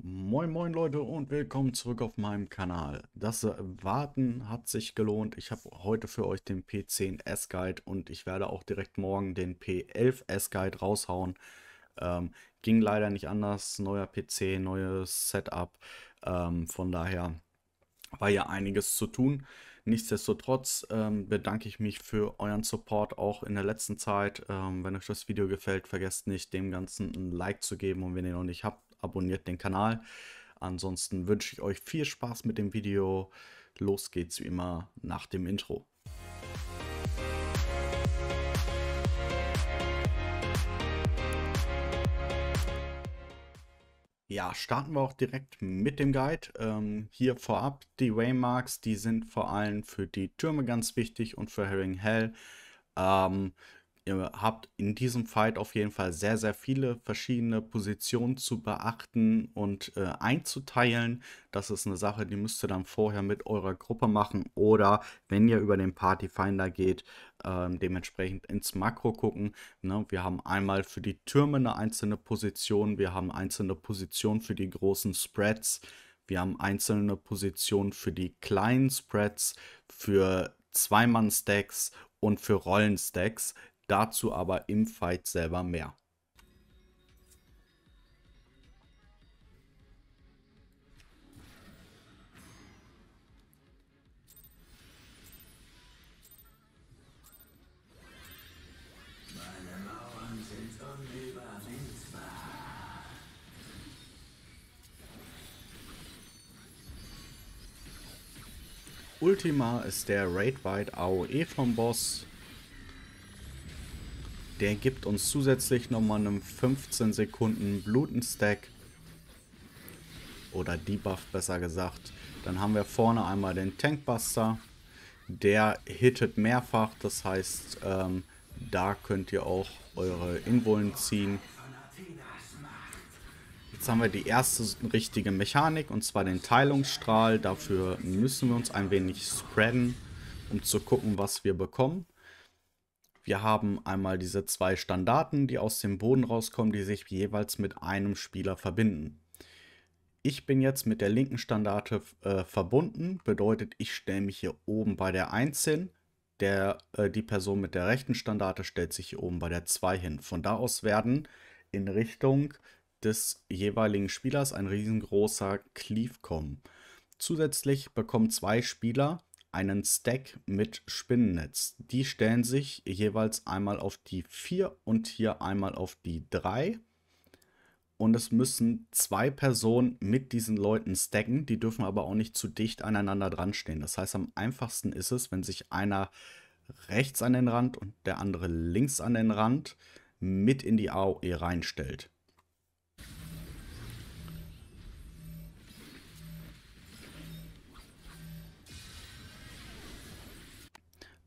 Moin moin Leute und willkommen zurück auf meinem Kanal. Das äh, Warten hat sich gelohnt. Ich habe heute für euch den P10S Guide und ich werde auch direkt morgen den P11S Guide raushauen. Ähm, ging leider nicht anders. Neuer PC, neues Setup. Ähm, von daher war ja einiges zu tun. Nichtsdestotrotz ähm, bedanke ich mich für euren Support auch in der letzten Zeit. Ähm, wenn euch das Video gefällt, vergesst nicht, dem Ganzen ein Like zu geben und wenn ihr noch nicht habt, abonniert den Kanal. Ansonsten wünsche ich euch viel Spaß mit dem Video. Los geht's wie immer nach dem Intro. Ja, starten wir auch direkt mit dem Guide. Ähm, hier vorab die Waymarks, die sind vor allem für die Türme ganz wichtig und für Herring Hell. Ähm, ihr habt in diesem Fight auf jeden Fall sehr, sehr viele verschiedene Positionen zu beachten und äh, einzuteilen. Das ist eine Sache, die müsst ihr dann vorher mit eurer Gruppe machen oder wenn ihr über den Partyfinder geht, äh, dementsprechend ins Makro gucken. Ne? Wir haben einmal für die Türme eine einzelne Position, wir haben einzelne Positionen für die großen Spreads. Wir haben einzelne Positionen für die kleinen Spreads, für Zweimann-Stacks und für Rollen-Stacks. Dazu aber im Fight selber mehr. Ultima ist der Raid Wide AOE vom Boss. Der gibt uns zusätzlich nochmal einen 15 Sekunden Blutenstack. Oder Debuff besser gesagt. Dann haben wir vorne einmal den Tankbuster. Der hittet mehrfach, das heißt, ähm, da könnt ihr auch eure Inwohlen ziehen. Jetzt haben wir die erste richtige Mechanik und zwar den Teilungsstrahl. Dafür müssen wir uns ein wenig spreaden, um zu gucken, was wir bekommen. Wir haben einmal diese zwei Standarten, die aus dem Boden rauskommen, die sich jeweils mit einem Spieler verbinden. Ich bin jetzt mit der linken Standarte äh, verbunden, bedeutet, ich stelle mich hier oben bei der 1 hin. Der, äh, die Person mit der rechten Standarte stellt sich hier oben bei der 2 hin. Von da aus werden in Richtung des jeweiligen Spielers ein riesengroßer Cleave kommen. Zusätzlich bekommen zwei Spieler einen Stack mit Spinnennetz. Die stellen sich jeweils einmal auf die 4 und hier einmal auf die 3. Und es müssen zwei Personen mit diesen Leuten stacken. Die dürfen aber auch nicht zu dicht aneinander dran stehen. Das heißt, am einfachsten ist es, wenn sich einer rechts an den Rand und der andere links an den Rand mit in die AOE reinstellt.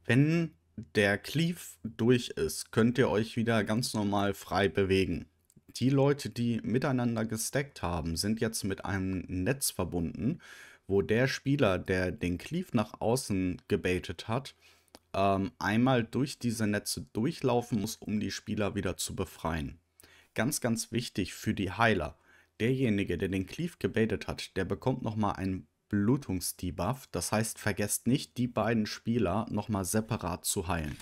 Wenn der Cleave durch ist, könnt ihr euch wieder ganz normal frei bewegen. Die Leute, die miteinander gestackt haben, sind jetzt mit einem Netz verbunden, wo der Spieler, der den Cleave nach außen gebaitet hat, ähm, einmal durch diese Netze durchlaufen muss, um die Spieler wieder zu befreien. Ganz, ganz wichtig für die Heiler. Derjenige, der den Cleave gebaitet hat, der bekommt nochmal einen Blutungsdebuff. Das heißt, vergesst nicht, die beiden Spieler nochmal separat zu heilen.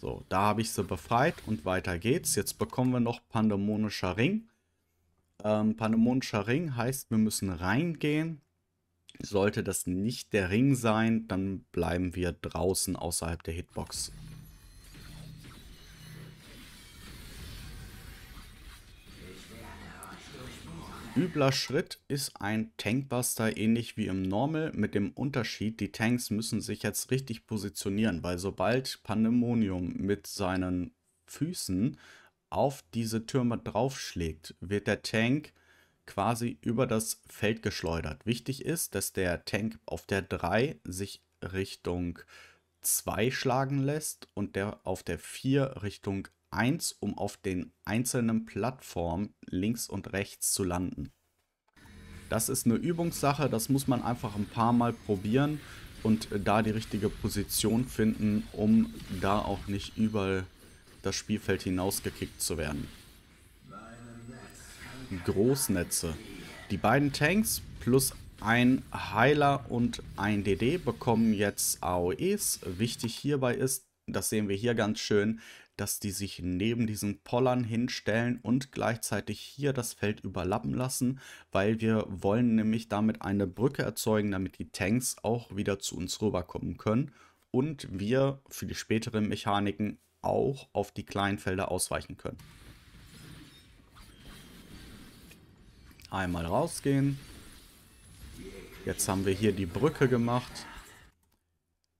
So, da habe ich sie befreit und weiter geht's. Jetzt bekommen wir noch Pandemonischer Ring. Ähm, Pandemonischer Ring heißt, wir müssen reingehen. Sollte das nicht der Ring sein, dann bleiben wir draußen außerhalb der Hitbox. übler Schritt ist ein Tankbuster ähnlich wie im Normal, mit dem Unterschied, die Tanks müssen sich jetzt richtig positionieren, weil sobald Pandemonium mit seinen Füßen auf diese Türme draufschlägt, wird der Tank quasi über das Feld geschleudert. Wichtig ist, dass der Tank auf der 3 sich Richtung 2 schlagen lässt und der auf der 4 Richtung 1, um auf den einzelnen Plattformen links und rechts zu landen. Das ist eine Übungssache, das muss man einfach ein paar Mal probieren und äh, da die richtige Position finden, um da auch nicht über das Spielfeld hinausgekickt zu werden. Großnetze. Die beiden Tanks plus ein Heiler und ein DD bekommen jetzt AOEs. Wichtig hierbei ist, das sehen wir hier ganz schön, dass die sich neben diesen Pollern hinstellen und gleichzeitig hier das Feld überlappen lassen, weil wir wollen nämlich damit eine Brücke erzeugen, damit die Tanks auch wieder zu uns rüberkommen können und wir für die späteren Mechaniken auch auf die kleinen Felder ausweichen können. Einmal rausgehen. Jetzt haben wir hier die Brücke gemacht.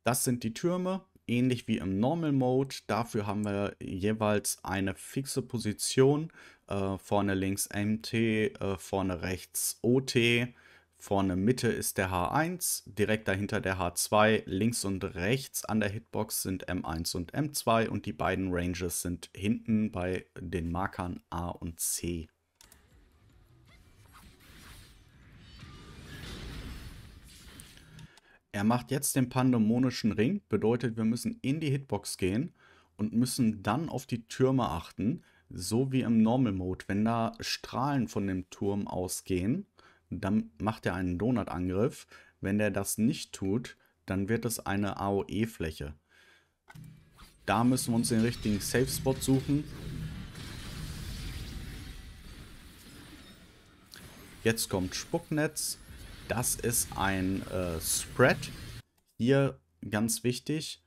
Das sind die Türme ähnlich wie im Normal Mode. Dafür haben wir jeweils eine fixe Position. Äh, vorne links MT, äh, vorne rechts OT, vorne Mitte ist der H1, direkt dahinter der H2, links und rechts an der Hitbox sind M1 und M2 und die beiden Ranges sind hinten bei den Markern A und C. Er macht jetzt den pandemonischen Ring, bedeutet, wir müssen in die Hitbox gehen und müssen dann auf die Türme achten, so wie im Normal Mode. Wenn da Strahlen von dem Turm ausgehen, dann macht er einen Donut-Angriff. Wenn er das nicht tut, dann wird es eine AOE-Fläche. Da müssen wir uns den richtigen Safe-Spot suchen. Jetzt kommt Spucknetz. Das ist ein äh, Spread. Hier ganz wichtig,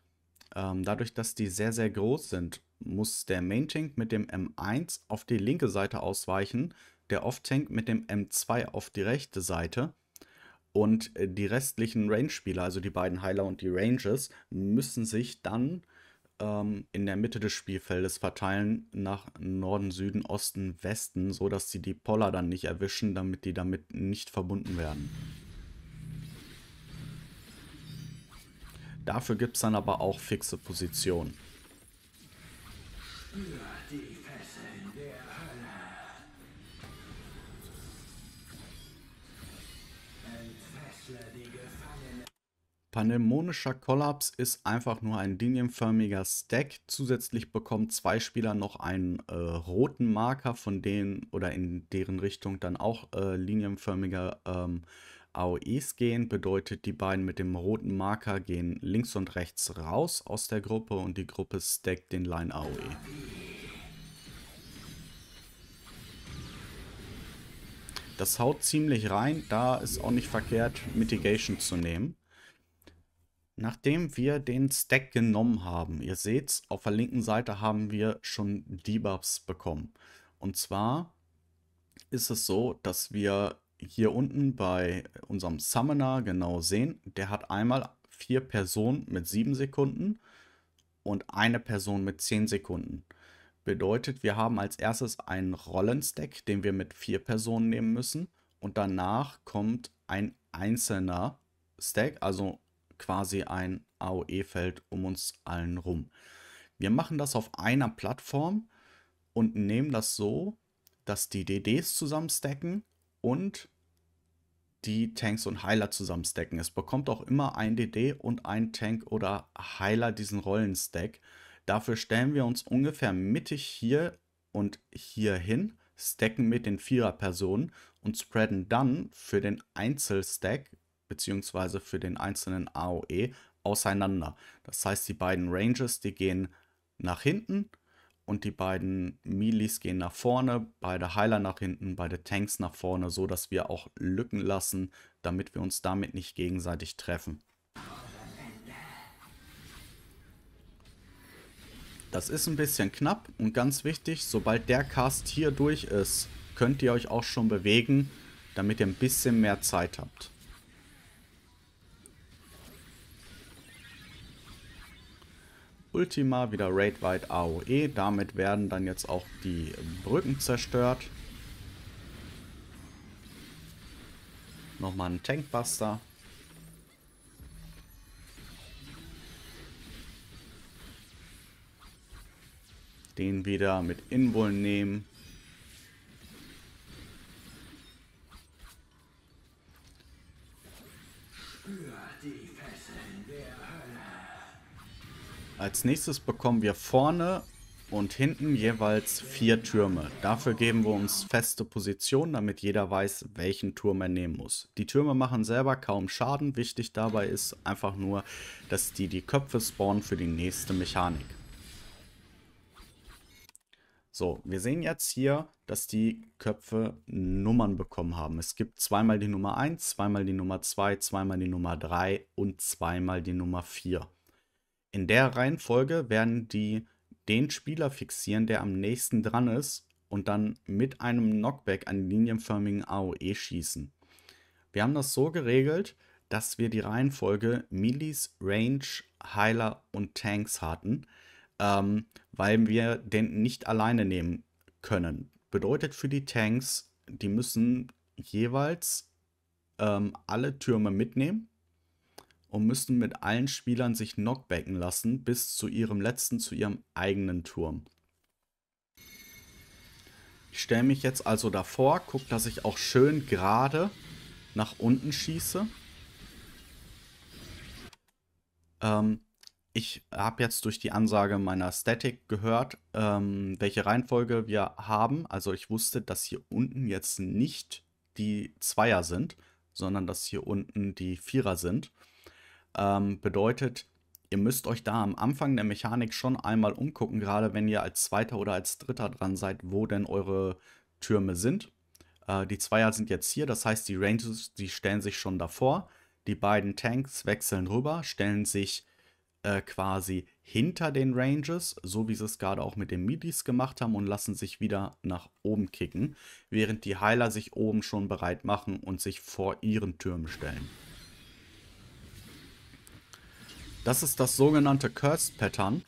ähm, dadurch, dass die sehr, sehr groß sind, muss der Main Tank mit dem M1 auf die linke Seite ausweichen, der Off Tank mit dem M2 auf die rechte Seite und äh, die restlichen Range-Spieler, also die beiden Heiler und die Ranges, müssen sich dann ähm, in der Mitte des Spielfeldes verteilen nach Norden, Süden, Osten, Westen, so dass sie die Poller dann nicht erwischen, damit die damit nicht verbunden werden. Dafür gibt es dann aber auch fixe Positionen. Spür dich. Panelmonischer Kollaps ist einfach nur ein linienförmiger Stack. Zusätzlich bekommen zwei Spieler noch einen äh, roten Marker, von denen oder in deren Richtung dann auch äh, linienförmiger ähm, AOEs gehen. Bedeutet, die beiden mit dem roten Marker gehen links und rechts raus aus der Gruppe und die Gruppe stackt den Line AOE. Das haut ziemlich rein, da ist auch nicht verkehrt, Mitigation zu nehmen. Nachdem wir den Stack genommen haben, ihr seht's, auf der linken Seite haben wir schon Debuffs bekommen. Und zwar ist es so, dass wir hier unten bei unserem Summoner genau sehen, der hat einmal vier Personen mit sieben Sekunden und eine Person mit zehn Sekunden. Bedeutet, wir haben als erstes einen Rollenstack, den wir mit vier Personen nehmen müssen. Und danach kommt ein einzelner Stack, also quasi ein AOE-Feld um uns allen rum. Wir machen das auf einer Plattform und nehmen das so, dass die DDs zusammenstacken und die Tanks und Heiler zusammenstacken. Es bekommt auch immer ein DD und ein Tank oder Heiler diesen Rollenstack. Dafür stellen wir uns ungefähr mittig hier und hier hin, stacken mit den Vierer-Personen und spreaden dann für den Einzelstack beziehungsweise für den einzelnen AOE auseinander. Das heißt, die beiden Ranges, die gehen nach hinten und die beiden Milis gehen nach vorne, beide Heiler nach hinten, beide Tanks nach vorne, so dass wir auch Lücken lassen, damit wir uns damit nicht gegenseitig treffen. Das ist ein bisschen knapp und ganz wichtig, sobald der Cast hier durch ist, könnt ihr euch auch schon bewegen, damit ihr ein bisschen mehr Zeit habt. Ultima, wieder Raid Raidweit AOE. Damit werden dann jetzt auch die Brücken zerstört. Nochmal ein Tankbuster. Den wieder mit Invuln nehmen. Als nächstes bekommen wir vorne und hinten jeweils vier Türme. Dafür geben wir uns feste Positionen, damit jeder weiß, welchen Turm er nehmen muss. Die Türme machen selber kaum Schaden. Wichtig dabei ist einfach nur, dass die die Köpfe spawnen für die nächste Mechanik. So, wir sehen jetzt hier, dass die Köpfe Nummern bekommen haben. Es gibt zweimal die Nummer 1, zweimal die Nummer 2, zweimal die Nummer 3 und zweimal die Nummer 4. In der Reihenfolge werden die den Spieler fixieren, der am nächsten dran ist und dann mit einem Knockback einen linienförmigen AOE schießen. Wir haben das so geregelt, dass wir die Reihenfolge Millis, Range, Heiler und Tanks hatten, ähm, weil wir den nicht alleine nehmen können. Bedeutet für die Tanks, die müssen jeweils ähm, alle Türme mitnehmen und müssten mit allen Spielern sich knockbacken lassen bis zu ihrem letzten, zu ihrem eigenen Turm. Ich stelle mich jetzt also davor, gucke, dass ich auch schön gerade nach unten schieße. Ähm, ich habe jetzt durch die Ansage meiner Static gehört, ähm, welche Reihenfolge wir haben. Also ich wusste, dass hier unten jetzt nicht die Zweier sind, sondern dass hier unten die Vierer sind. Ähm, bedeutet, ihr müsst euch da am Anfang der Mechanik schon einmal umgucken, gerade wenn ihr als Zweiter oder als Dritter dran seid, wo denn eure Türme sind. Äh, die Zweier sind jetzt hier, das heißt, die Rangers, die stellen sich schon davor. Die beiden Tanks wechseln rüber, stellen sich äh, quasi hinter den Ranges, so wie sie es gerade auch mit den Midis gemacht haben und lassen sich wieder nach oben kicken, während die Heiler sich oben schon bereit machen und sich vor ihren Türmen stellen. Das ist das sogenannte Cursed Pattern.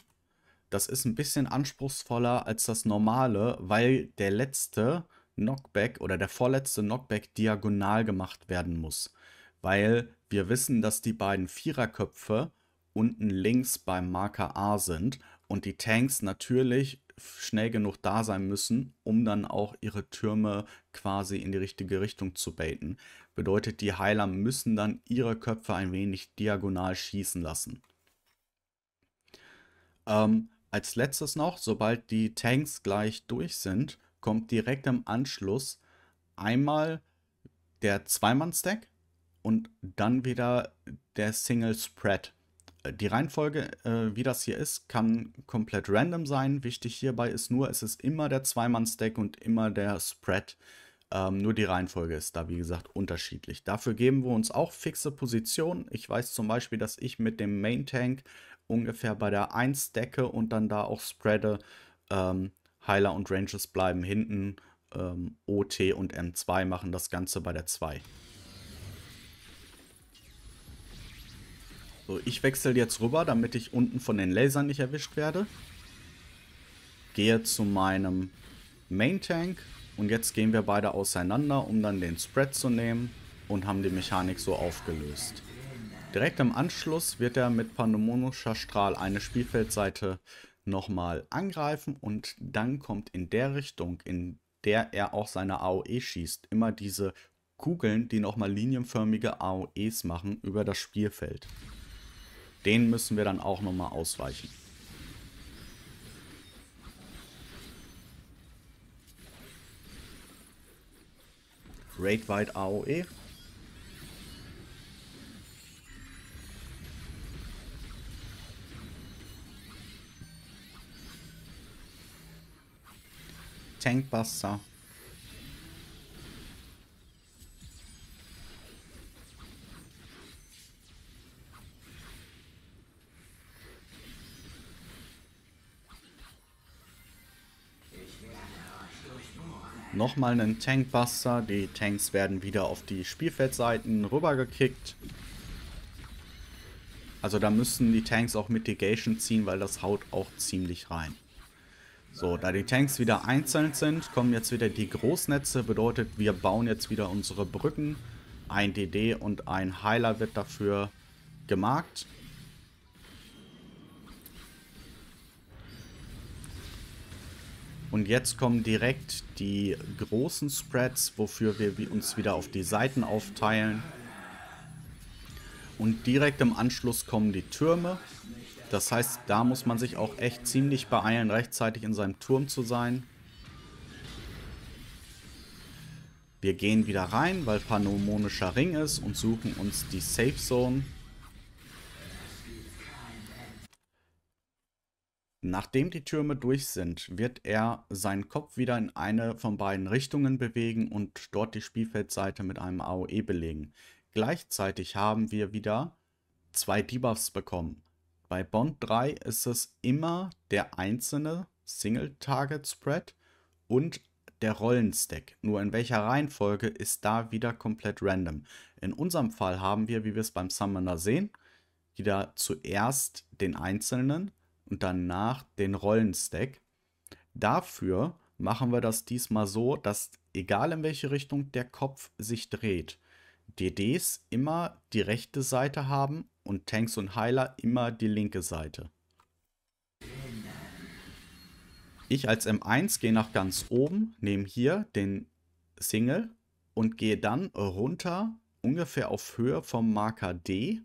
Das ist ein bisschen anspruchsvoller als das normale, weil der letzte Knockback oder der vorletzte Knockback diagonal gemacht werden muss. Weil wir wissen, dass die beiden Viererköpfe unten links beim Marker A sind und die Tanks natürlich schnell genug da sein müssen, um dann auch ihre Türme quasi in die richtige Richtung zu baiten. Bedeutet, die Heiler müssen dann ihre Köpfe ein wenig diagonal schießen lassen. Ähm, als letztes noch, sobald die Tanks gleich durch sind, kommt direkt im Anschluss einmal der Zweimann-Stack und dann wieder der Single-Spread die Reihenfolge, äh, wie das hier ist, kann komplett random sein. Wichtig hierbei ist nur, es ist immer der Zweimann-Stack und immer der Spread. Ähm, nur die Reihenfolge ist da, wie gesagt, unterschiedlich. Dafür geben wir uns auch fixe Positionen. Ich weiß zum Beispiel, dass ich mit dem Main Tank ungefähr bei der 1 decke und dann da auch spreade. Ähm, Heiler und Ranges bleiben hinten. Ähm, OT und M2 machen das Ganze bei der 2. So, ich wechsle jetzt rüber, damit ich unten von den Lasern nicht erwischt werde. Gehe zu meinem Main Tank und jetzt gehen wir beide auseinander, um dann den Spread zu nehmen und haben die Mechanik so aufgelöst. Direkt im Anschluss wird er mit Pandemonischer Strahl eine Spielfeldseite nochmal angreifen und dann kommt in der Richtung, in der er auch seine AOE schießt, immer diese Kugeln, die nochmal linienförmige AOEs machen, über das Spielfeld. Den müssen wir dann auch noch mal ausweichen. Raidwide AOE. Tankbuster. nochmal einen Tankbuster. Die Tanks werden wieder auf die Spielfeldseiten rübergekickt. Also da müssen die Tanks auch Mitigation ziehen, weil das haut auch ziemlich rein. So, da die Tanks wieder einzeln sind, kommen jetzt wieder die Großnetze. Bedeutet, wir bauen jetzt wieder unsere Brücken. Ein DD und ein Heiler wird dafür gemarkt. Und jetzt kommen direkt die großen Spreads, wofür wir uns wieder auf die Seiten aufteilen. Und direkt im Anschluss kommen die Türme. Das heißt, da muss man sich auch echt ziemlich beeilen, rechtzeitig in seinem Turm zu sein. Wir gehen wieder rein, weil Panomonischer Ring ist und suchen uns die Safe Zone. Nachdem die Türme durch sind, wird er seinen Kopf wieder in eine von beiden Richtungen bewegen und dort die Spielfeldseite mit einem AOE belegen. Gleichzeitig haben wir wieder zwei Debuffs bekommen. Bei Bond 3 ist es immer der einzelne Single-Target-Spread und der Rollenstack. Nur in welcher Reihenfolge ist da wieder komplett random. In unserem Fall haben wir, wie wir es beim Summoner sehen, wieder zuerst den einzelnen, und danach den Rollenstack. Dafür machen wir das diesmal so, dass egal in welche Richtung der Kopf sich dreht, DDs immer die rechte Seite haben und Tanks und Heiler immer die linke Seite. Ich als M1 gehe nach ganz oben, nehme hier den Single und gehe dann runter ungefähr auf Höhe vom Marker D,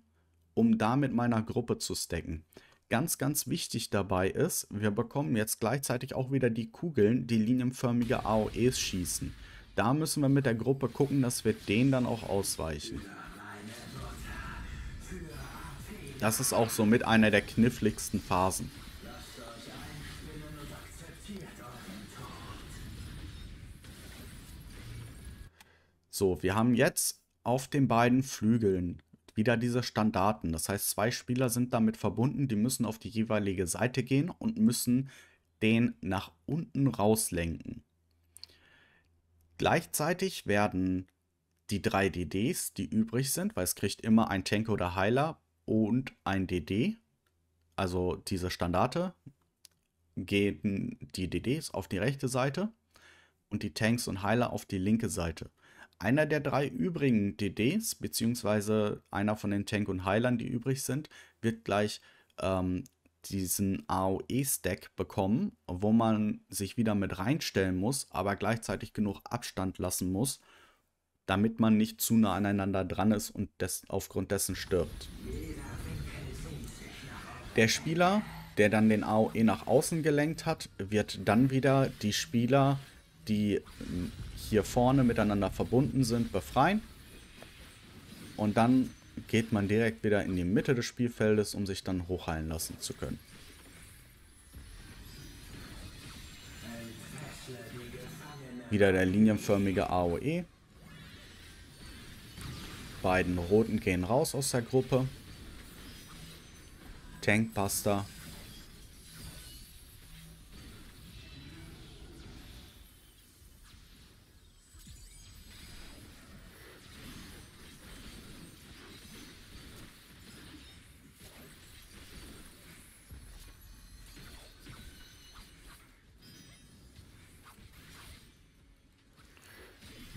um da mit meiner Gruppe zu stacken. Ganz, ganz wichtig dabei ist, wir bekommen jetzt gleichzeitig auch wieder die Kugeln, die linienförmige AOEs schießen. Da müssen wir mit der Gruppe gucken, dass wir denen dann auch ausweichen. Das ist auch so mit einer der kniffligsten Phasen. So, wir haben jetzt auf den beiden Flügeln wieder diese Standarten. Das heißt, zwei Spieler sind damit verbunden, die müssen auf die jeweilige Seite gehen und müssen den nach unten rauslenken. Gleichzeitig werden die drei DDs, die übrig sind, weil es kriegt immer ein Tank oder Heiler und ein DD, also diese Standarte, gehen die DDs auf die rechte Seite und die Tanks und Heiler auf die linke Seite. Einer der drei übrigen DDs, beziehungsweise einer von den Tank und Heilern, die übrig sind, wird gleich ähm, diesen AOE-Stack bekommen, wo man sich wieder mit reinstellen muss, aber gleichzeitig genug Abstand lassen muss, damit man nicht zu nah aneinander dran ist und des aufgrund dessen stirbt. Der Spieler, der dann den AOE nach außen gelenkt hat, wird dann wieder die Spieler, die hier vorne miteinander verbunden sind, befreien. Und dann geht man direkt wieder in die Mitte des Spielfeldes, um sich dann hochheilen lassen zu können. Wieder der linienförmige AOE. Beiden Roten gehen raus aus der Gruppe. Tankbuster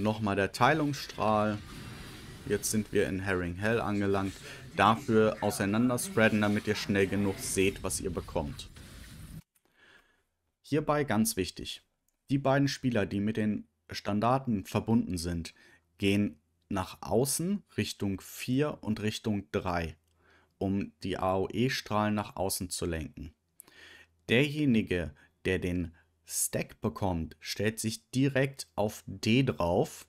nochmal der Teilungsstrahl. Jetzt sind wir in Herring Hell angelangt. Dafür auseinanderspreaden, damit ihr schnell genug seht, was ihr bekommt. Hierbei ganz wichtig. Die beiden Spieler, die mit den Standarten verbunden sind, gehen nach außen Richtung 4 und Richtung 3, um die AOE-Strahlen nach außen zu lenken. Derjenige, der den Stack bekommt, stellt sich direkt auf D drauf.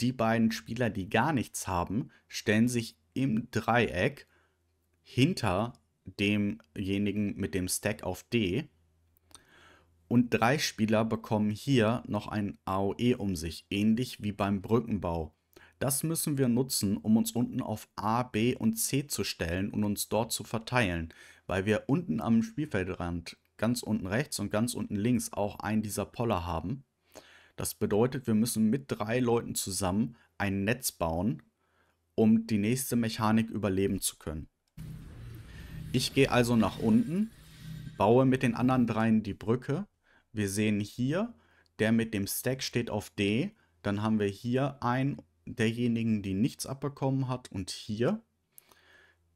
Die beiden Spieler, die gar nichts haben, stellen sich im Dreieck hinter demjenigen mit dem Stack auf D. Und drei Spieler bekommen hier noch ein AOE um sich, ähnlich wie beim Brückenbau. Das müssen wir nutzen, um uns unten auf A, B und C zu stellen und uns dort zu verteilen, weil wir unten am Spielfeldrand ganz unten rechts und ganz unten links auch einen dieser Poller haben. Das bedeutet, wir müssen mit drei Leuten zusammen ein Netz bauen, um die nächste Mechanik überleben zu können. Ich gehe also nach unten, baue mit den anderen dreien die Brücke. Wir sehen hier, der mit dem Stack steht auf D. Dann haben wir hier einen derjenigen, die nichts abbekommen hat und hier.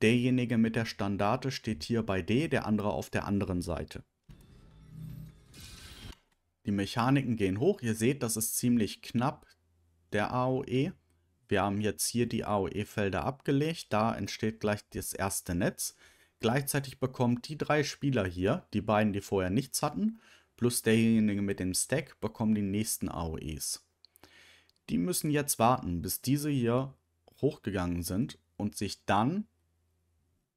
Derjenige mit der Standarte steht hier bei D, der andere auf der anderen Seite. Die Mechaniken gehen hoch. Ihr seht, das ist ziemlich knapp, der AOE. Wir haben jetzt hier die AOE-Felder abgelegt. Da entsteht gleich das erste Netz. Gleichzeitig bekommt die drei Spieler hier, die beiden, die vorher nichts hatten, plus derjenige mit dem Stack, bekommen die nächsten AOEs. Die müssen jetzt warten, bis diese hier hochgegangen sind und sich dann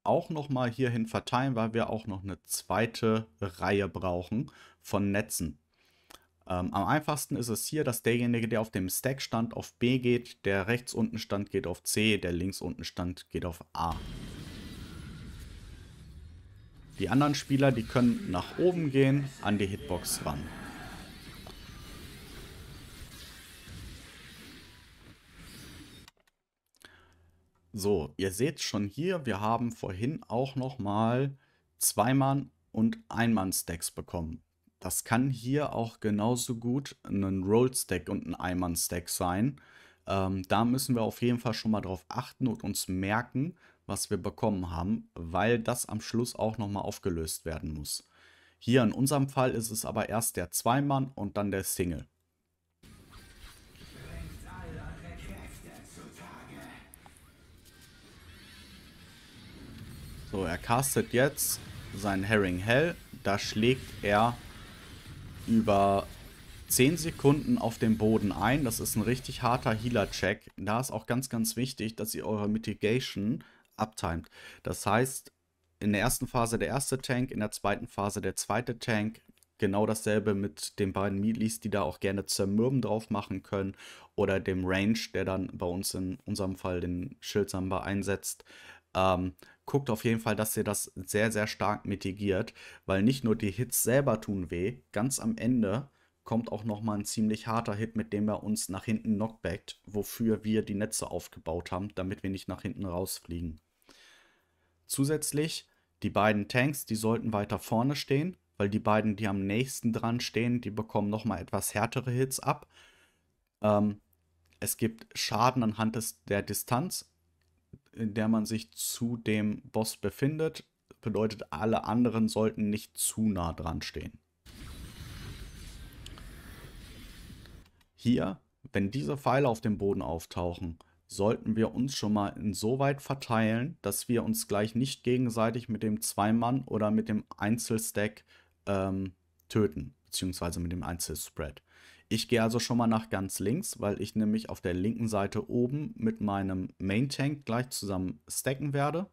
auch nochmal hierhin verteilen, weil wir auch noch eine zweite Reihe brauchen von Netzen. Ähm, am einfachsten ist es hier, dass derjenige, der auf dem Stack stand, auf B geht, der rechts unten stand, geht auf C, der links unten stand, geht auf A. Die anderen Spieler, die können nach oben gehen, an die Hitbox ran. So, ihr seht schon hier, wir haben vorhin auch nochmal Mann und Mann stacks bekommen. Das kann hier auch genauso gut ein Roll-Stack und ein Eimann-Stack sein. Ähm, da müssen wir auf jeden Fall schon mal drauf achten und uns merken, was wir bekommen haben, weil das am Schluss auch nochmal aufgelöst werden muss. Hier in unserem Fall ist es aber erst der Zweimann und dann der Single. So, er castet jetzt seinen Herring Hell. Da schlägt er über 10 Sekunden auf dem Boden ein. Das ist ein richtig harter Healer-Check. Da ist auch ganz, ganz wichtig, dass ihr eure Mitigation abtimt. Das heißt, in der ersten Phase der erste Tank, in der zweiten Phase der zweite Tank. Genau dasselbe mit den beiden Meatleys, die da auch gerne Zermürben drauf machen können. Oder dem Range, der dann bei uns in unserem Fall den Schildsamba einsetzt. Ähm, guckt auf jeden Fall, dass ihr das sehr, sehr stark mitigiert, weil nicht nur die Hits selber tun weh, ganz am Ende kommt auch nochmal ein ziemlich harter Hit, mit dem er uns nach hinten knockbackt, wofür wir die Netze aufgebaut haben, damit wir nicht nach hinten rausfliegen. Zusätzlich die beiden Tanks, die sollten weiter vorne stehen, weil die beiden, die am nächsten dran stehen, die bekommen nochmal etwas härtere Hits ab. Ähm, es gibt Schaden anhand des, der Distanz, in der man sich zu dem Boss befindet. Bedeutet, alle anderen sollten nicht zu nah dran stehen. Hier, wenn diese Pfeile auf dem Boden auftauchen, sollten wir uns schon mal insoweit verteilen, dass wir uns gleich nicht gegenseitig mit dem Zweimann oder mit dem Einzelstack ähm, töten, beziehungsweise mit dem Einzelspread. Ich gehe also schon mal nach ganz links, weil ich nämlich auf der linken Seite oben mit meinem Main Tank gleich zusammen stacken werde.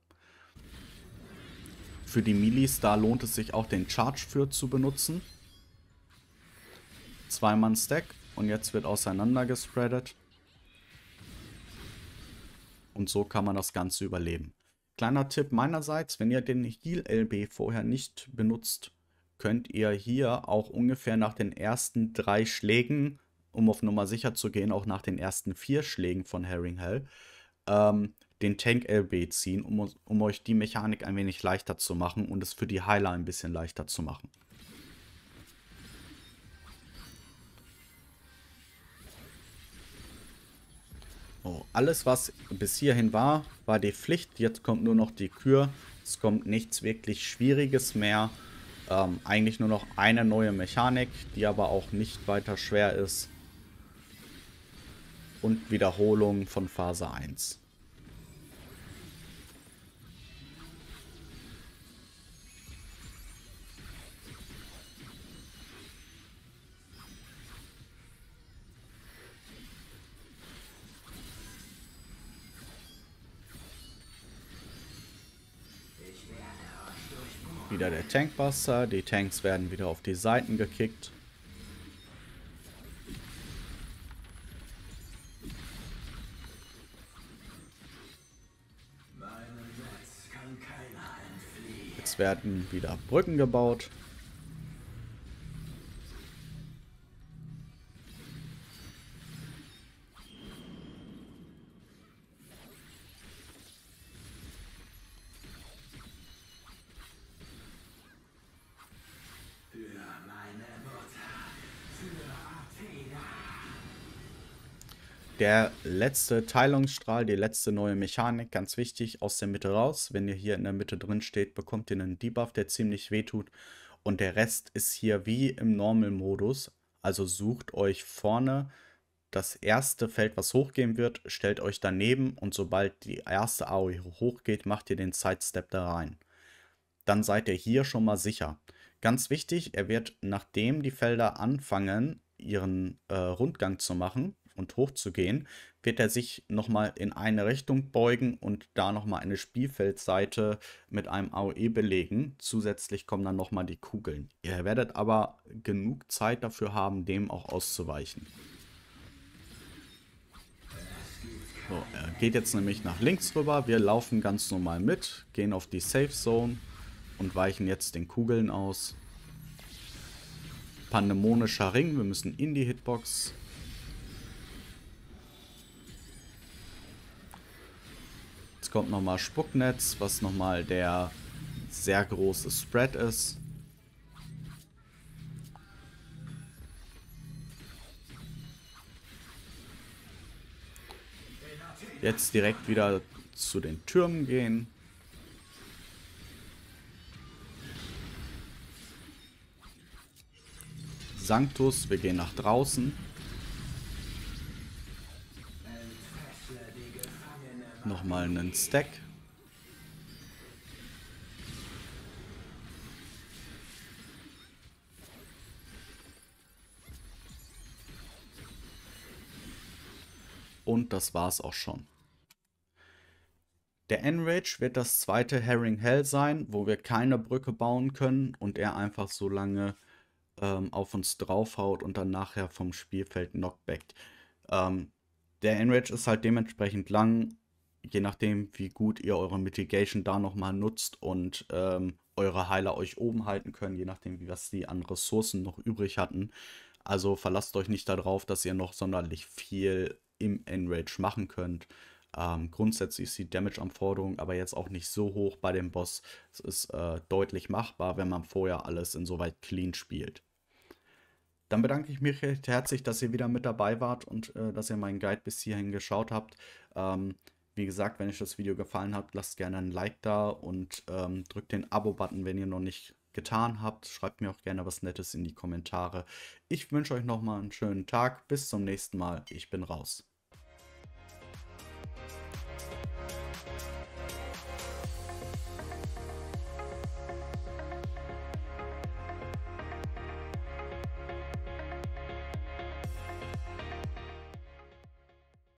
Für die Milis, da lohnt es sich auch den Charge für zu benutzen. Zweimann Stack und jetzt wird auseinander gespreadet. Und so kann man das Ganze überleben. Kleiner Tipp meinerseits, wenn ihr den Heal LB vorher nicht benutzt, könnt ihr hier auch ungefähr nach den ersten drei Schlägen, um auf Nummer sicher zu gehen, auch nach den ersten vier Schlägen von Herring Hell, ähm, den Tank LB ziehen, um, um euch die Mechanik ein wenig leichter zu machen und es für die Heiler ein bisschen leichter zu machen. So, alles was bis hierhin war, war die Pflicht. Jetzt kommt nur noch die Kür. Es kommt nichts wirklich Schwieriges mehr ähm, eigentlich nur noch eine neue Mechanik, die aber auch nicht weiter schwer ist. Und Wiederholung von Phase 1. Tankbuster. Die Tanks werden wieder auf die Seiten gekickt. Jetzt werden wieder Brücken gebaut. letzte Teilungsstrahl, die letzte neue Mechanik, ganz wichtig, aus der Mitte raus. Wenn ihr hier in der Mitte drin steht, bekommt ihr einen Debuff, der ziemlich wehtut. Und der Rest ist hier wie im Normal-Modus. Also sucht euch vorne das erste Feld, was hochgehen wird, stellt euch daneben und sobald die erste AOE hochgeht, macht ihr den Sidestep da rein. Dann seid ihr hier schon mal sicher. Ganz wichtig, er wird, nachdem die Felder anfangen, ihren äh, Rundgang zu machen, und hoch zu gehen, wird er sich nochmal in eine Richtung beugen und da nochmal eine Spielfeldseite mit einem AOE belegen. Zusätzlich kommen dann nochmal die Kugeln. Ihr werdet aber genug Zeit dafür haben, dem auch auszuweichen. So, er geht jetzt nämlich nach links rüber. Wir laufen ganz normal mit, gehen auf die Safe Zone und weichen jetzt den Kugeln aus. Pandemonischer Ring, wir müssen in die Hitbox. Jetzt kommt nochmal Spucknetz, was nochmal der sehr große Spread ist. Jetzt direkt wieder zu den Türmen gehen. Sanctus, wir gehen nach draußen. nochmal einen Stack. Und das war's auch schon. Der Enrage wird das zweite Herring Hell sein, wo wir keine Brücke bauen können und er einfach so lange ähm, auf uns draufhaut und dann nachher vom Spielfeld knockbackt. Ähm, der Enrage ist halt dementsprechend lang je nachdem, wie gut ihr eure Mitigation da nochmal nutzt und ähm, eure Heiler euch oben halten können, je nachdem, wie was die an Ressourcen noch übrig hatten. Also verlasst euch nicht darauf, dass ihr noch sonderlich viel im Enrage machen könnt. Ähm, grundsätzlich ist die Damage-Anforderung aber jetzt auch nicht so hoch bei dem Boss. Es ist äh, deutlich machbar, wenn man vorher alles insoweit clean spielt. Dann bedanke ich mich recht herzlich, dass ihr wieder mit dabei wart und äh, dass ihr meinen Guide bis hierhin geschaut habt. Ähm, wie gesagt, wenn euch das Video gefallen hat, lasst gerne ein Like da und ähm, drückt den Abo-Button, wenn ihr noch nicht getan habt. Schreibt mir auch gerne was Nettes in die Kommentare. Ich wünsche euch nochmal einen schönen Tag. Bis zum nächsten Mal. Ich bin raus.